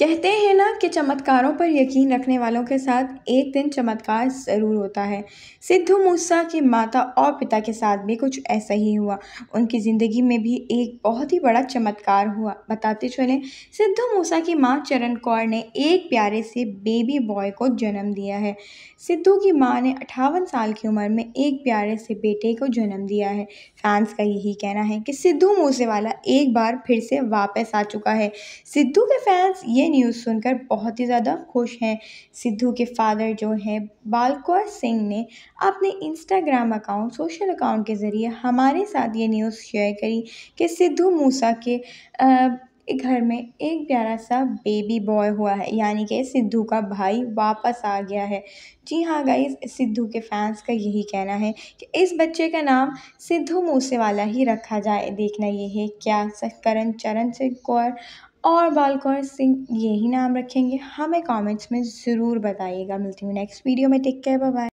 कहते हैं ना कि चमत्कारों पर यकीन रखने वालों के साथ एक दिन चमत्कार ज़रूर होता है सिद्धू मूसा के माता और पिता के साथ भी कुछ ऐसा ही हुआ उनकी ज़िंदगी में भी एक बहुत ही बड़ा चमत्कार हुआ बताते चलें सिद्धू मूसा की माँ चरण कौर ने एक प्यारे से बेबी बॉय को जन्म दिया है सिद्धू की माँ ने अठावन साल की उम्र में एक प्यारे से बेटे को जन्म दिया है फैंस का यही कहना है कि सिद्धू मूसेवाला एक बार फिर से वापस आ चुका है सिद्धू के फैंस ये ये न्यूज़ सुनकर बहुत ही ज़्यादा खुश हैं सिद्धू के फादर जो हैं बाल कौर सिंह ने अपने इंस्टाग्राम अकाउंट सोशल अकाउंट के ज़रिए हमारे साथ ये न्यूज़ शेयर करी कि सिद्धू मूसा के घर में एक प्यारा सा बेबी बॉय हुआ है यानी कि सिद्धू का भाई वापस आ गया है जी हाँ गई सिद्धू के फैंस का यही कहना है कि इस बच्चे का नाम सिद्धू मूसेवाला ही रखा जाए देखना ये है क्या करण चरण सिंह कौर और बालकौर सिंह यही नाम रखेंगे हमें कमेंट्स में ज़रूर बताइएगा मिलती हूँ नेक्स्ट वीडियो में टेक केयर बाय बाय